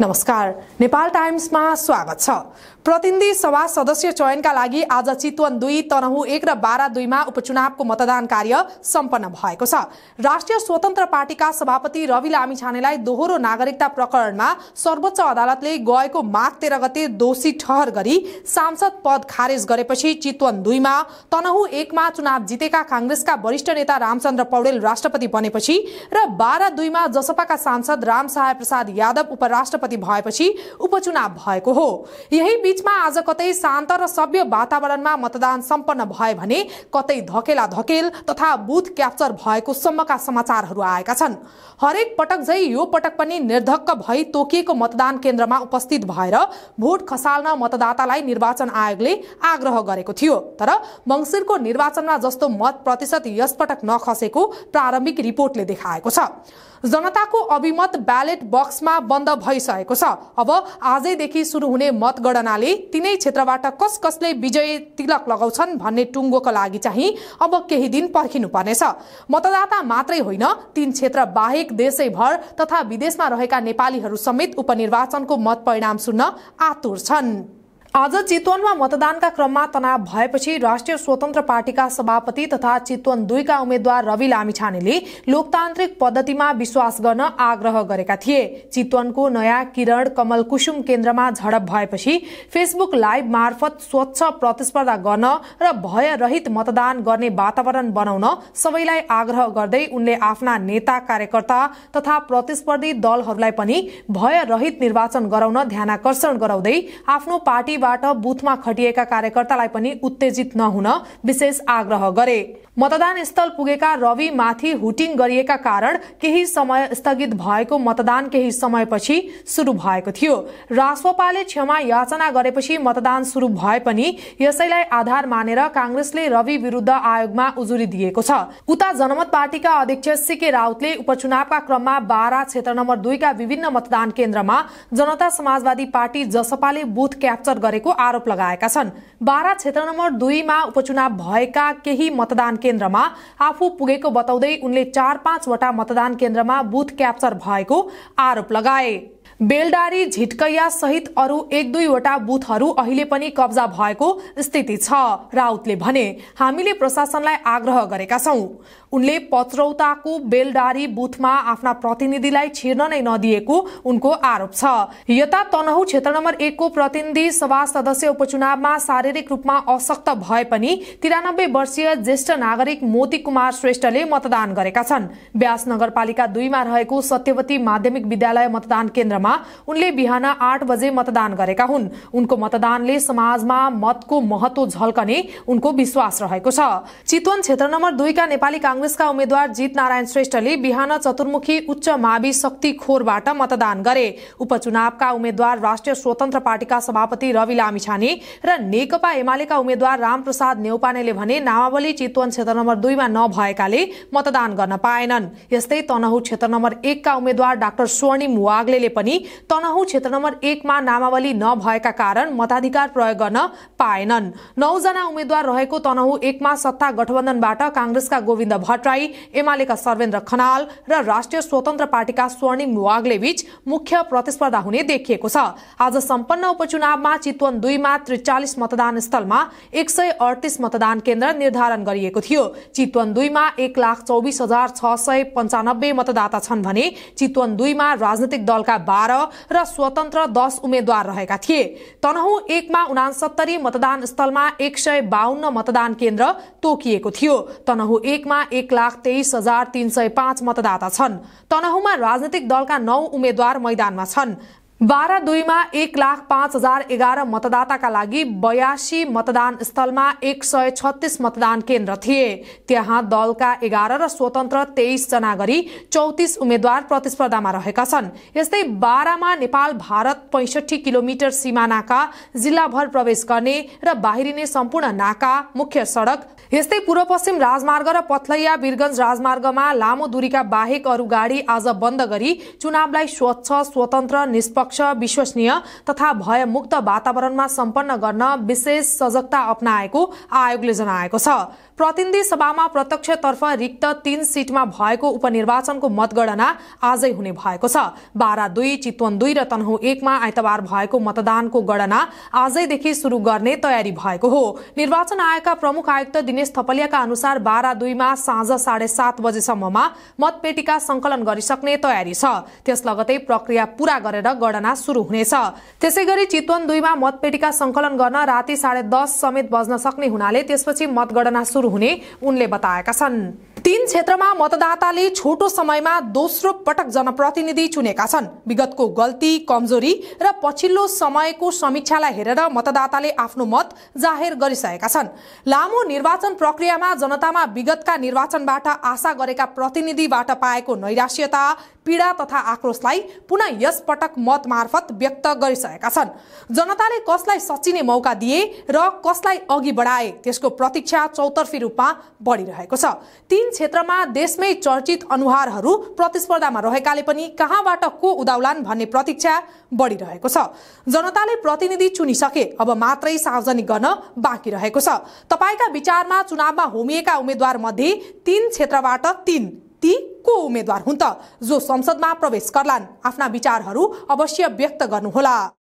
नमस्कार नेपाल टाइम्समा स्वागत छ प्रतिनिधि सभा सदस्य चयनका लागि आज चितवन दुई तनहु एक र बाह्र दुईमा उपचुनावको मतदान कार्य सम्पन्न भएको छ राष्ट्रिय स्वतन्त्र पार्टीका सभापति रवि लामी छानेलाई दोहोरो नागरिकता प्रकरणमा सर्वोच्च अदालतले गएको माघ तेह्र गते दोषी ठहर गरी सांसद पद खारेज गरेपछि चितवन दुईमा तनहु एकमा चुनाव जितेका काङ्ग्रेसका वरिष्ठ नेता रामचन्द्र पौडेल राष्ट्रपति बनेपछि र बाह्र दुईमा जसपाका सांसद रामसहाय प्रसाद यादव उपराष्ट्र राष्ट्रपति भएपछि उपचुनाव भएको हो यही बीचमा आज कतै शान्त र सभ्य वातावरणमा मतदान सम्पन्न भए भने कतै धकेला धकेल तथा बुथ क्याप्चर भएको सम्मका समाचारहरू आएका छन् हरेक पटक झै यो पटक पनि निर्धक्क भई तोकिएको मतदान केन्द्रमा उपस्थित भएर भोट खसाल्न मतदातालाई निर्वाचन आयोगले आग्रह गरेको थियो तर मङ्सिरको निर्वाचनमा जस्तो मत प्रतिशत यसपटक नखसेको प्रारम्भिक रिपोर्टले देखाएको छ जनताको अभिमत ब्यालेट बक्समा बन्द भइसक्यो भएको छ अब आजैदेखि सुरु हुने मतगणनाले तिनै क्षेत्रबाट कस कसले विजय तिलक लगाउँछन् भन्ने टुङ्गोको लागि चाहिँ अब केही दिन पर्नेछ मतदाता मात्रै होइन तीन क्षेत्र बाहेक देशैभर तथा विदेशमा रहेका नेपालीहरू समेत उपनिर्वाचनको मत परिणाम सुन्न आतुर छन् आज चितवनमा मतदानका क्रममा तनाव भएपछि राष्ट्रिय स्वतन्त्र पार्टीका सभापति तथा चितवन दुईका उम्मेद्वार रवि लामिछानेले लोकतान्त्रिक पद्धतिमा विश्वास गर्न आग्रह गरेका थिए चितवनको नयाँ किरण कमल कुसुम केन्द्रमा झडप भएपछि फेसबुक लाइभ मार्फत स्वच्छ प्रतिस्पर्धा गर्न र भयरहित मतदान गर्ने वातावरण बनाउन सबैलाई आग्रह गर्दै उनले आफ्ना नेता कार्यकर्ता तथा प्रतिस्पर्धी दलहरूलाई पनि भयरहित निर्वाचन गराउन ध्यानाकर्षण गराउँदै आफ्नो पार्टी पार्टीबाट बुथमा खटिएका कार्यकर्तालाई पनि उत्तेजित नहुन विशेष आग्रह गरे मतदान स्थल पुगेका रवि माथि हुटिङ गरिएका कारण केही समय स्थगित भएको मतदान केही समयपछि शुरू भएको थियो रासोपाले क्षमा याचना गरेपछि मतदान शुरू भए पनि यसैलाई आधार मानेर काँग्रेसले रवि विरूद्ध आयोगमा उजुरी दिएको छ उता जनमत पार्टीका अध्यक्ष सीके राउतले उपचुनावका क्रममा बाह्र क्षेत्र नम्बर दुईका विभिन्न मतदान केन्द्रमा जनता समाजवादी पार्टी जसपाले बुथ क्याप्चर गरे गरेको आरोप लगाएका छन् बाह्र क्षेत्र नम्बर दुईमा उपचुनाव भएका केही मतदान केन्द्रमा आफू पुगेको बताउँदै उनले चार पाँचवटा मतदान केन्द्रमा बुथ क्याप्चर भएको आरोप लगाए बेलडारी झिटकैया सहित अरू एक दुईवटा बुथहरू अहिले पनि कब्जा भएको स्थिति छ राउतले भने हामीले प्रशासनलाई आग्रह गरेका छौं उनले पत्रौताको बेलडारी बुथमा आफ्ना प्रतिनिधिलाई छिर्न नै नदिएको उनको आरोप छ यता तनहु क्षेत्र नम्बर एकको प्रतिनिधि सभा सदस्य उपचुनावमा शारीरिक रूपमा अशक्त भए पनि तिरानब्बे वर्षीय ज्येष्ठ नागरिक मोती कुमार श्रेष्ठले मतदान गरेका छन् ब्यास नगरपालिका दुईमा रहेको सत्यवती माध्यमिक विद्यालय मतदान केन्द्रमा उनले बिहान आठ बजे मतदान गरेका हुन् उनको मतदानले समाजमा मतको महत्व झल्कने उनको विश्वास रहेको छ चितवन क्षेत्र नम्बर दुईका नेपाली काङ्ग्रेसका उम्मेद्वार जित नारायण श्रेष्ठले बिहान चतुर्मुखी उच्च मावि शक्ति खोरबाट मतदान गरे उपचुनावका उम्मेद्वार राष्ट्रिय स्वतन्त्र पार्टीका सभापति रवि लामिछाने र नेकपा एमालेका उम्मेद्वार रामप्रसाद नेउपानेले भने नामावली चितवन क्षेत्र नम्बर दुईमा नभएकाले मतदान गर्न पाएनन् यस्तै तनहु क्षेत्र नम्बर एकका उम्मेद्वार डाक्टर स्वर्णिम वाग्ले पनि पनि तनहुँ क्षेत्र नम्बर एकमा नामावली नभएका कारण मताधिकार प्रयोग गर्न पाएनन् नौजना उम्मेद्वार रहेको तनहुँ एकमा सत्ता गठबन्धनबाट काँग्रेसका गोविन्द भट्टराई एमालेका सर्वेन्द्र खनाल र राष्ट्रिय स्वतन्त्र पार्टीका स्वर्णिम बीच मुख्य प्रतिस्पर्धा हुने देखिएको छ आज सम्पन्न उपचुनावमा चितवन दुईमा त्रिचालिस मतदान स्थलमा एक सय अडतिस मतदान केन्द्र निर्धारण गरिएको थियो चितवन दुईमा एक लाख चौबिस हजार छ सय पञ्चानब्बे मतदाता छन् भने चितवन दुईमा राजनैतिक दलका बाह्र र स्वतन्त्र दस उम्मेद्वार रहेका थिए तनहु एकमा उनासत्तरी मतदान स्थलमा एक सय बाहन्न मतदान केन्द्र तोकिएको थियो तनहु एकमा एक लाख तेइस हजार तीन सय पाँच मतदाता छन् तनहुमा राजनैतिक दलका नौ उम्मेद्वार मैदानमा छन् बाह्र दुईमा एक लाख पाँच हजार एघार मतदाताका लागि बयासी मतदान स्थलमा एक सय छत्तिस मतदान केन्द्र थिए त्यहाँ दलका एघार र स्वतन्त्र जना गरी चौतिस उम्मेद्वार प्रतिस्पर्धामा रहेका छन् यस्तै बाह्रमा नेपाल भारत पैसठी किलोमिटर सिमानाका जिल्लाभर प्रवेश गर्ने र बाहिरिने सम्पूर्ण नाका मुख्य सड़क यस्तै पूर्व पश्चिम राजमार्ग र पथलैया वीरगंज राजमार्गमा लामो दूरीका बाहेक अरू गाडी आज बन्द गरी चुनावलाई स्वच्छ स्वतन्त्र निष्पक्ष विश्वसनीय तथा भयमुक्त वातावरणमा सम्पन्न गर्न विशेष सजगता अप्नाएको आयोगले जनाएको छ प्रतिनिधि सभामा प्रत्यक्षतर्फ रिक्त तीन सीटमा भएको उपनिर्वाचनको मतगणना आजै हुने भएको छ बारा दुई चितवन दुई र तनहु एकमा आइतबार भएको मतदानको गणना आजैदेखि शुरू गर्ने तयारी भएको हो निर्वाचन आयोगका प्रमुख आयुक्त दिनेश थपलियाका अनुसार बारा दुईमा साँझ साढे सात बजेसम्ममा मतपेटिका संकलन गरिसक्ने तयारी छ त्यस लगतै प्रक्रिया पूरा गरेर गणना शुरू हुनेछ त्यसै गरी चितवन दुईमा मतपेटिका संकलन गर्न राति साढे दस समेत बज्न सक्ने हुनाले त्यसपछि मतगणना सुरु हुने उनले बताएका छन् तीन क्षेत्रमा मतदाताले छोटो समयमा दोस्रो पटक जनप्रतिनिधि चुनेका छन् विगतको गल्ती कमजोरी र पछिल्लो समयको समीक्षालाई हेरेर मतदाताले आफ्नो मत जाहेर गरिसकेका छन् लामो निर्वाचन प्रक्रियामा जनतामा विगतका निर्वाचनबाट आशा गरेका प्रतिनिधिबाट पाएको नैराश्यता पीडा तथा आक्रोशलाई पुनः यस पटक मत मार्फत व्यक्त गरिसकेका छन् जनताले कसलाई सचिने मौका दिए र कसलाई अघि बढाए त्यसको प्रतीक्षा चौतर्फी रूपमा बढिरहेको छ तीन क्षेत्रमा देशमै चर्चित अनुहारहरू प्रतिस्पर्धामा रहेकाले पनि कहाँबाट को उदाउलान् भन्ने प्रतीक्षा बढिरहेको छ जनताले प्रतिनिधि चुनिसके अब मात्रै सार्वजनिक गर्न बाँकी रहेको छ तपाईँका विचारमा चुनावमा होमिएका उम्मेद्वार मध्ये तीन क्षेत्रबाट तीन ती को उम्मेद्वार हुन् त जो संसदमा प्रवेश गर्लान् आफ्ना विचारहरू अवश्य व्यक्त गर्नुहोला